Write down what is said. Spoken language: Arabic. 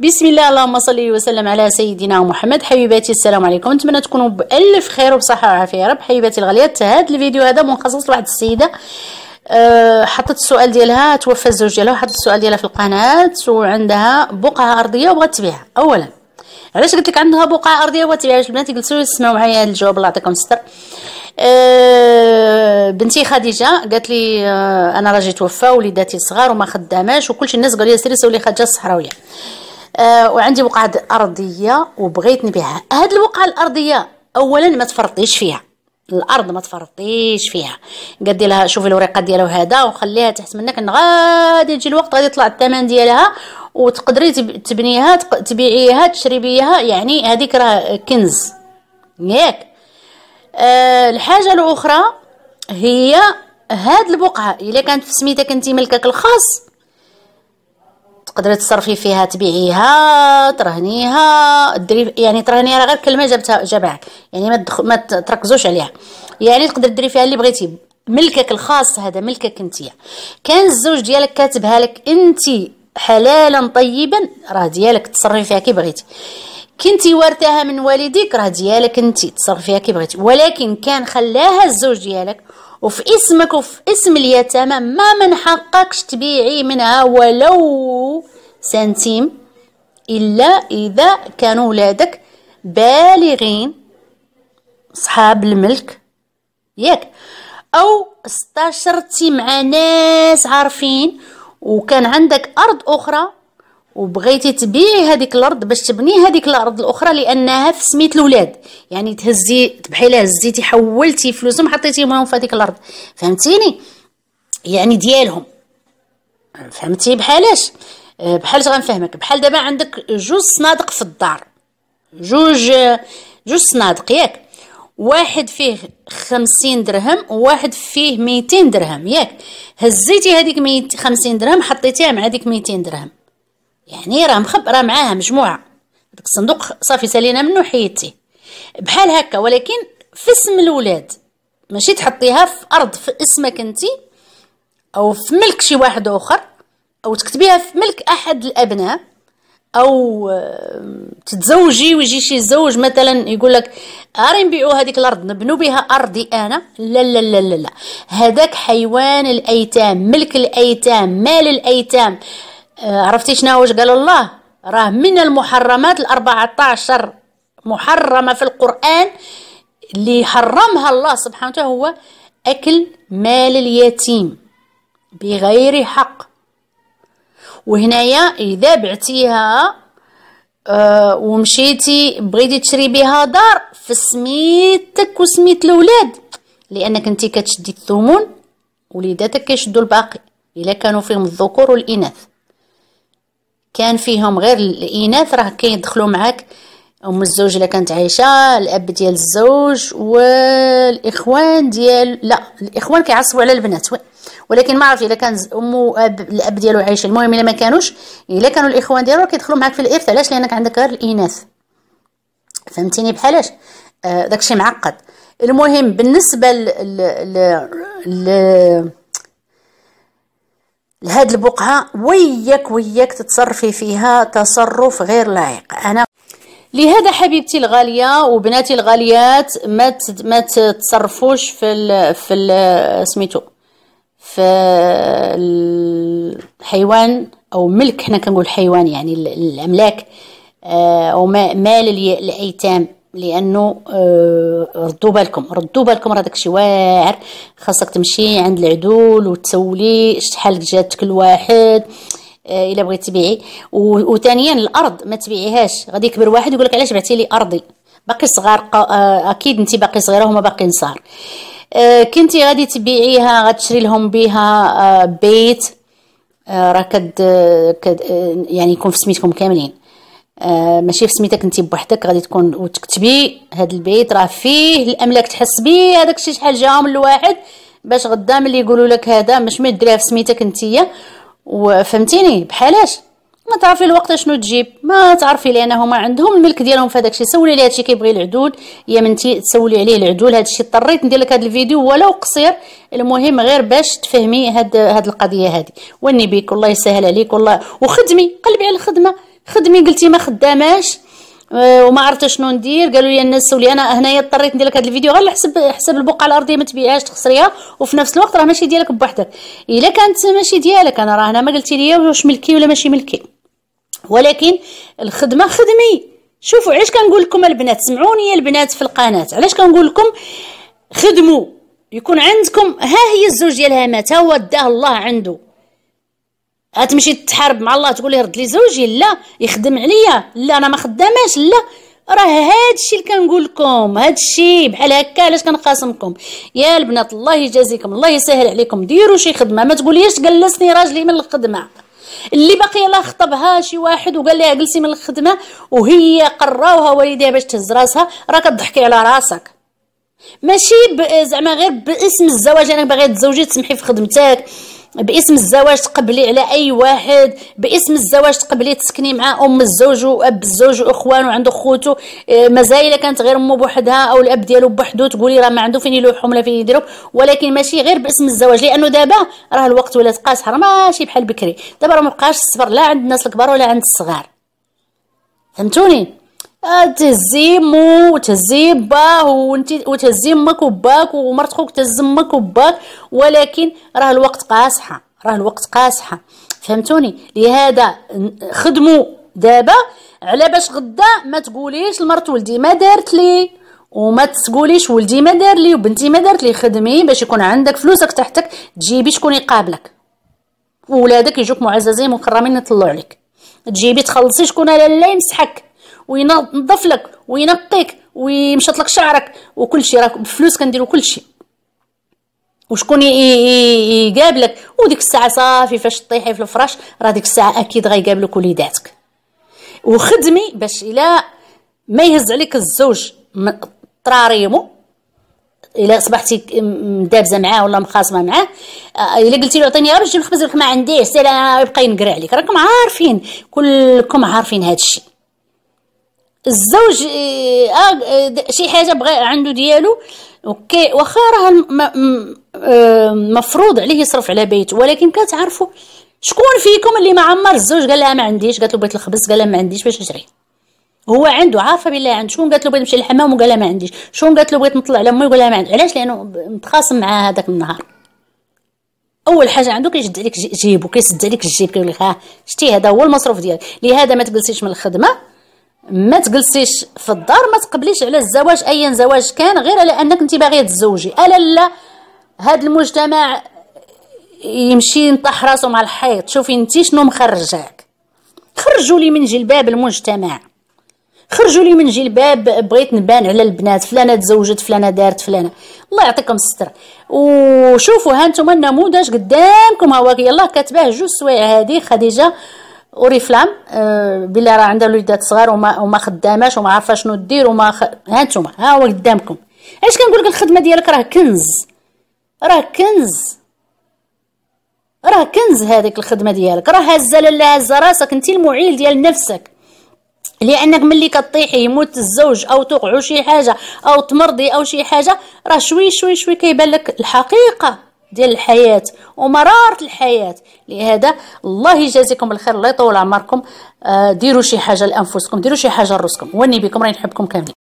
بسم الله اللهم صل وسلم على سيدنا محمد حبيباتي السلام عليكم نتمنى تكونوا بالف خير وبصحه وعافيه يا رب حبيباتي الغاليات هذا الفيديو هذا مخصص لواحد السيده أه حطت السؤال ديالها توفى الزوج ديالها وحطت السؤال ديالها في القناه وعندها بقعه ارضيه وبغات تبيعها اولا علاش قلت لك عندها بقعه ارضيه وبغات تبيعها البنات جلسوا يسمعوا معايا هذا الجواب الله يعطيكم الستر أه بنتي خديجه قالت لي أه انا راجي توفى وليداتي صغار وما خداماش وكلشي الناس قالوا لي سيري سولي خديجه الصحراويه آه وعندي بقعة أرضية وبغيت نبيعها هاد البقعة الأرضية أولا ما تفرطيش فيها الارض ما تفرطيش فيها قدي لها شوفي الوريقه ديالها هذا وخليها تحت منك ان غادي يجي الوقت غادي يطلع الثمن ديالها وتقدري تبنيها تبيعيها تشري بيها يعني هذيك راه كنز ياك أه الحاجه الاخرى هي هاد البقعه الا كانت في سميتك انت ملكك الخاص تقدري تصرفي فيها تبيعيها ترهنيها ديري يعني ترهنيها غير كلمه جابتها جابعك يعني ما تدخ... ما تركزوش عليها يعني تقدري ديري فيها اللي بغيتي ملكك الخاص هذا ملكك انتيا كان الزوج ديالك كاتبها لك انت حلالا طيبا راه ديالك تصرفي فيها كي بغيتي كنتي ورثاها من والديك راه ديالك انت تصرفيها كي بغيتي ولكن كان خلاها الزوج ديالك وفي اسمك وفي اسم اليتامى ما من حقكش تبيعي منها ولو سنتيم الا اذا كانوا ولادك بالغين صحاب الملك ياك او استشرتي مع ناس عارفين وكان عندك ارض اخرى وبغيتي تبيعي هذيك الارض باش تبني هذيك الارض الاخرى لانها في سميت الاولاد يعني تهزي تبحي لها هزيتي حولتي فلوسهم حطيتيهم في هذيك الارض فهمتيني يعني ديالهم فهمتي بحالاش آه، بحالاش غنفهمك بحال دابا عندك جوج صنادق في الدار جوج جوج صنادق ياك واحد فيه خمسين درهم وواحد فيه ميتين درهم ياك هزيتي هذيك ميت خمسين درهم حطيتيها مع هذيك ميتين درهم يعني راه مخب راه معاها مجموعه داك الصندوق صافي سالينا منو حيدتيه بحال هكا ولكن في اسم الولاد ماشي تحطيها في ارض في اسمك انت او في ملك شي واحد اخر او تكتبيها في ملك احد الابناء او تتزوجي ويجي شي زوج مثلا يقول لك اري آه، نبيعو هذيك الارض نبنو بها ارضي انا لا لا لا لا هذاك حيوان الايتام ملك الايتام مال الايتام عرفتي شنو واش قال الله راه من المحرمات ال14 محرمة في القرآن اللي حرمها الله سبحانه وتعالى هو أكل مال اليتيم بغير حق وهنايا إذا بعتيها أه ومشيتي بغيتي تشري بها دار في سميتك وسميت الولاد لانك انت كتشدي الثمن وليداتك كيشدوا الباقي الا كانوا فيهم الذكور والاناث كان فيهم غير الاناث راه كيدخلوا معاك ام الزوج الا كانت عايشه الاب ديال الزوج والاخوان ديال لا الاخوان كيعصبوا على البنات وي ولكن ما عرفت الا كان ام أب... الاب ديالو عايشه المهم الا ما كانوش الا كانوا الاخوان ديالو كيدخلوا معاك في الارث علاش لانك عندك غير الاناث فهمتيني بحالاش آه داكشي معقد المهم بالنسبه ل, ل... ل... ل... لهاد البقعة وياك وياك تتصرفي فيها تصرف غير لائق أنا لهذا حبيبتي الغالية وبناتي الغاليات ما ما تتصرفوش في الـ في الـ سميتو في الحيوان او ملك حنا كنقول حيوان يعني الاملاك آه، او مال الايتام لانه آه، ردوا بالكم ردوا بالكم راه داكشي واعر خاصك تمشي عند العدول وتسولي شحال جاتك الواحد آه، الا بغيتي تبيعي وثانيا الارض ما تبيعيهاش غادي يكبر واحد يقول لك علاش بعتي لي ارضي باقي صغار آه، اكيد انت باقي صغيره هما باقيين صغار كنتي غادي تبيعيها غتشري لهم بها بيت راه كد يعني يكون في سميتكم كاملين آه ماشي في سميتك انت بوحدك غادي تكون وتكتبي هذا البيت راه فيه الاملاك تحس بيه هذاك الشيء شحال جاهم الواحد باش غدا ملي يقولوا لك هذا مش ما ديريها في سميتك انتيا وفهمتيني بحالاش ما تعرفي الوقت شنو تجيب ما تعرفي لان هما عندهم الملك ديالهم في الشيء سولي عليه هادشي كيبغي العدول يا منتي تسولي عليه العدول الشيء اضطريت ندير لك هاد الفيديو ولو قصير المهم غير باش تفهمي هاد هاد القضيه هادي واني بيك الله يسهل عليك والله وخدمي قلبي على الخدمه خدمي قلتي ما خداماش آه، وما عرفت شنو ندير قالوا لي الناس سولي انا هنايا اضطريت ندير لك هذا الفيديو غير حسب حسب البقعه الارضيه ما تبيعهاش تخسريها وفي نفس الوقت راه ماشي ديالك بوحدك الا كانت ماشي ديالك انا راه هنا ما قلتي لي واش ملكي ولا ماشي ملكي ولكن الخدمه خدمي شوفوا علاش كنقول لكم البنات سمعوني يا البنات في القناه علاش كنقول لكم خدموا يكون عندكم ها هي الزوج ديالها مات ها هو الله عنده غتمشي تحارب مع الله تقول ليه رد لي زوجي لا يخدم عليا لا انا ما خداماش لا راه هادشي اللي كنقول لكم هادشي بحال هكا علاش كنقاسمكم يا البنات الله يجازيكم الله يسهل عليكم ديروا شي خدمه ما تقوليش جلسني راجلي من الخدمه اللي باقي لا خطبها شي واحد وقال لها جلسي من الخدمه وهي قراوها والديها باش تهز راسها راه كضحكي على راسك ماشي زعما غير باسم الزواج انا باغي تزوجي تسمحي في خدمتك باسم الزواج تقبلي على اي واحد باسم الزواج تقبلي تسكني مع ام الزوج واب الزوج واخوانه وعنده خوتو آه، مازال الا كانت غير امه بوحدها او الاب ديالو بوحدو تقولي راه ما عنده فين يلوحهم ولا فين يديرو ولكن ماشي غير باسم الزواج لانه دابا راه الوقت ولات راه ماشي بحال بكري دابا راه مابقاش الصبر لا عند الناس الكبار ولا عند الصغار فهمتوني تهزي مو وتهزي باه وانت وتهزي مك وباك ومرت خوك تهز مك وباك ولكن راه الوقت قاصحه راه الوقت قاصحه فهمتوني لهذا خدموا دابا على باش غدا ما تقوليش لمرت ولدي ما دارت لي وما تقوليش ولدي ما دار لي وبنتي ما دارت لي خدمي باش يكون عندك فلوسك تحتك تجيبي شكون يقابلك وولادك يجوك معززين مكرمين يطلعوا عليك تجيبي تخلصي شكون لا لا يمسحك وينظف لك وينقيك ويمشط لك شعرك وكل شيء راك بفلوس كنديروا كل شيء وشكون يقابلك وديك الساعه صافي فاش طيحي في الفراش راه ديك الساعه اكيد غيقابلك وليداتك وخدمي باش الا ما يهز عليك الزوج طراريمو الا اصبحتي دابزه معاه ولا مخاصمه معاه آه، الا قلتي له عطيني غير جيب الخبز لك ما عنديش سير آه، يبقى ينقرع عليك راكم عارفين كلكم عارفين هذا الشيء الزوج آه، آه، شي حاجه بغى عنده ديالو اوكي واخا راه آه، مفروض عليه يصرف على بيته ولكن كتعرفوا شكون فيكم اللي ما عمر الزوج قال لها ما عنديش قالت له بغيت الخبز قال لها ما عنديش باش نشري هو عنده عارفه بالله عنده شكون قالت له بغيت نمشي للحمام وقال لها ما عنديش شكون قالت له بغيت نطلع على امي وقال لها ما عنديش علاش لانه متخاصم معاه هذاك النهار اول حاجه عنده كيشد عليك جيبو كيسد عليك الجيب كيقول لك ها شتي هذا هو المصروف ديالك لهذا ما تجلسيش من الخدمه ما تجلسيش في الدار ما تقبليش على الزواج ايا زواج كان غير على انك انت باغيه تزوجي الا لا هذا المجتمع يمشي ينطح راسو مع الحيط شوفي انت شنو مخرجاك خرجوا لي من جلباب المجتمع خرجوا لي من جلباب بغيت نبان على البنات فلانه تزوجت فلانه دارت فلانه الله يعطيكم الستر وشوفوا ها نتوما النموذج قدامكم ها هو يلاه كاتباه جوج سوايع هذه خديجه اوريفلام آه، بلي راه عندها وليدات صغار وما وما خداماش وما عارفه شنو دير وما خ... ها نتوما ها هو قدامكم علاش كنقول لك الخدمه ديالك راه كنز راه كنز راه كنز هذيك الخدمه ديالك راه هزه لالا هزه راسك انت المعيل ديال نفسك لانك ملي كطيحي يموت الزوج او توقعوا شي حاجه او تمرضي او شي حاجه راه شوي شوي شوي كيبان لك الحقيقه ديال الحياه ومراره الحياه لهذا الله يجازيكم الخير الله يطول عمركم آه، ديروا شي حاجه لانفسكم ديروا شي حاجه لراسكم واني بكم راني نحبكم كاملين